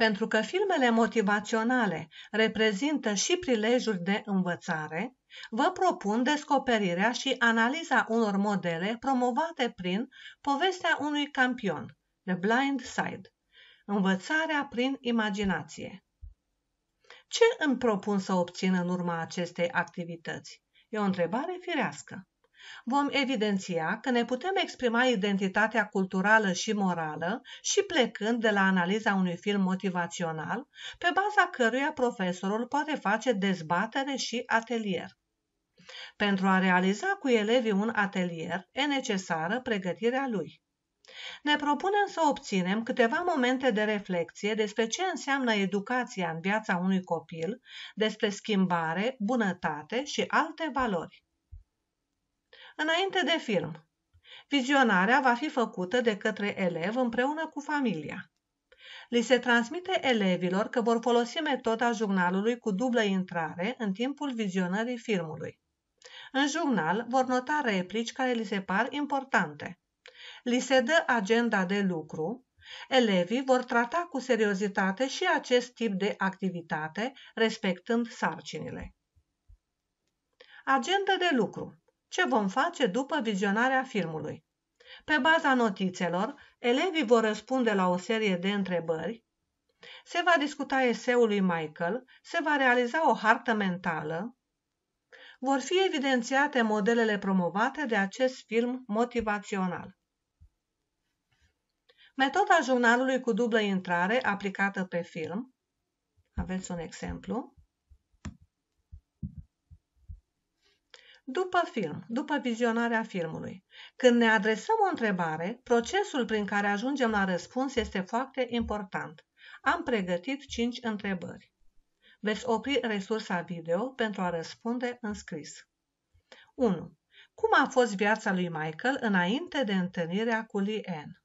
Pentru că filmele motivaționale reprezintă și prilejuri de învățare, vă propun descoperirea și analiza unor modele promovate prin Povestea unui campion, The Blind Side, învățarea prin imaginație. Ce îmi propun să obțin în urma acestei activități? E o întrebare firească. Vom evidenția că ne putem exprima identitatea culturală și morală și plecând de la analiza unui film motivațional, pe baza căruia profesorul poate face dezbatere și atelier. Pentru a realiza cu elevii un atelier, e necesară pregătirea lui. Ne propunem să obținem câteva momente de reflexie despre ce înseamnă educația în viața unui copil, despre schimbare, bunătate și alte valori înainte de film. Vizionarea va fi făcută de către elev împreună cu familia. Li se transmite elevilor că vor folosi metoda jurnalului cu dublă intrare în timpul vizionării filmului. În jurnal vor nota replici care li se par importante. Li se dă agenda de lucru, elevii vor trata cu seriozitate și acest tip de activitate, respectând sarcinile. Agenda de lucru ce vom face după vizionarea filmului. Pe baza notițelor, elevii vor răspunde la o serie de întrebări, se va discuta eseul lui Michael, se va realiza o hartă mentală, vor fi evidențiate modelele promovate de acest film motivațional. Metoda jurnalului cu dublă intrare aplicată pe film, aveți un exemplu, după film, după vizionarea filmului. Când ne adresăm o întrebare, procesul prin care ajungem la răspuns este foarte important. Am pregătit 5 întrebări. Veți opri resursa video pentru a răspunde în scris. 1. Cum a fost viața lui Michael înainte de întâlnirea cu Lee Ann?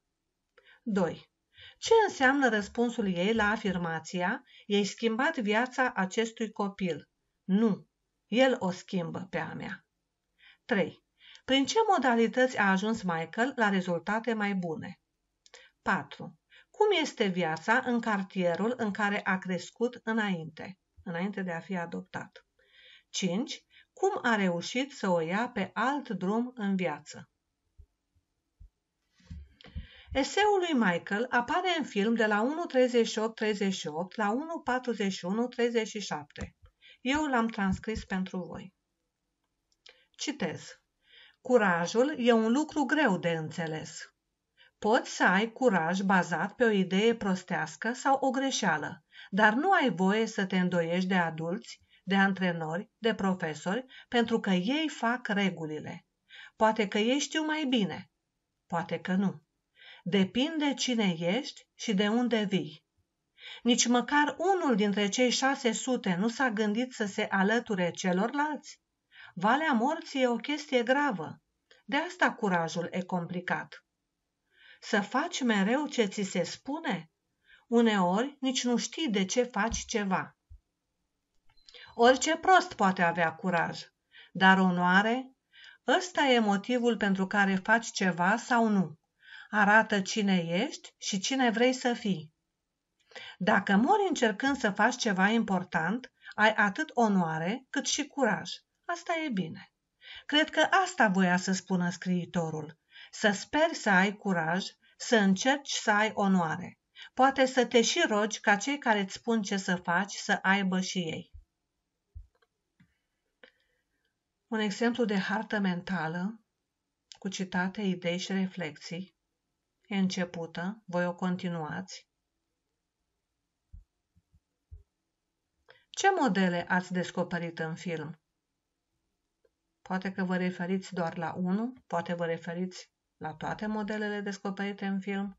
2. Ce înseamnă răspunsul ei la afirmația „Ei schimbat viața acestui copil? Nu, el o schimbă pe a mea. 3. Prin ce modalități a ajuns Michael la rezultate mai bune? 4. Cum este viața în cartierul în care a crescut înainte, înainte de a fi adoptat? 5. Cum a reușit să o ia pe alt drum în viață? Eseul lui Michael apare în film de la 1.38.38 la 1.41.37. Eu l-am transcris pentru voi. Citez. Curajul e un lucru greu de înțeles. Poți să ai curaj bazat pe o idee prostească sau o greșeală, dar nu ai voie să te îndoiești de adulți, de antrenori, de profesori, pentru că ei fac regulile. Poate că ei știu mai bine, poate că nu. Depinde cine ești și de unde vii. Nici măcar unul dintre cei 600 nu s-a gândit să se alăture celorlalți? Valea morții e o chestie gravă. De asta curajul e complicat. Să faci mereu ce ți se spune? Uneori nici nu știi de ce faci ceva. Orice prost poate avea curaj, dar onoare? Ăsta e motivul pentru care faci ceva sau nu. Arată cine ești și cine vrei să fii. Dacă mori încercând să faci ceva important, ai atât onoare cât și curaj. Asta e bine. Cred că asta voia să spună scriitorul. Să speri să ai curaj, să încerci să ai onoare. Poate să te și rogi ca cei care îți spun ce să faci să aibă și ei. Un exemplu de hartă mentală cu citate, idei și reflexii e începută, voi o continuați. Ce modele ați descoperit în film? Poate că vă referiți doar la unul, poate vă referiți la toate modelele descoperite în film.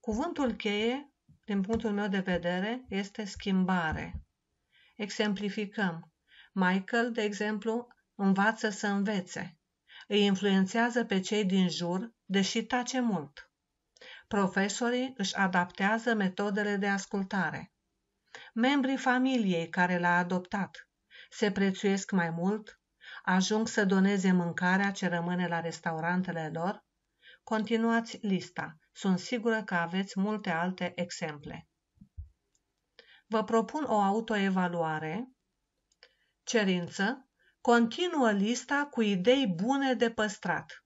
Cuvântul cheie, din punctul meu de vedere, este schimbare. Exemplificăm. Michael, de exemplu, învață să învețe. Îi influențează pe cei din jur, deși tace mult. Profesorii își adaptează metodele de ascultare. Membrii familiei care l-a adoptat se prețuiesc mai mult, ajung să doneze mâncarea ce rămâne la restaurantele lor? Continuați lista, sunt sigură că aveți multe alte exemple. Vă propun o autoevaluare, cerință, continuă lista cu idei bune de păstrat.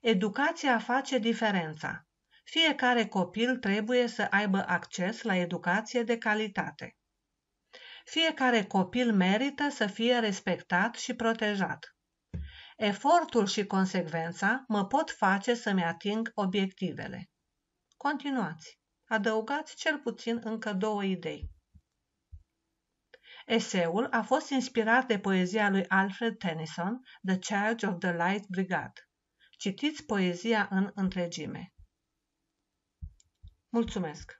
Educația face diferența. Fiecare copil trebuie să aibă acces la educație de calitate. Fiecare copil merită să fie respectat și protejat. Efortul și consecvența mă pot face să-mi ating obiectivele. Continuați. Adăugați cel puțin încă două idei. Eseul a fost inspirat de poezia lui Alfred Tennyson, The Charge of the Light Brigade. Citiți poezia în întregime. Mulțumesc!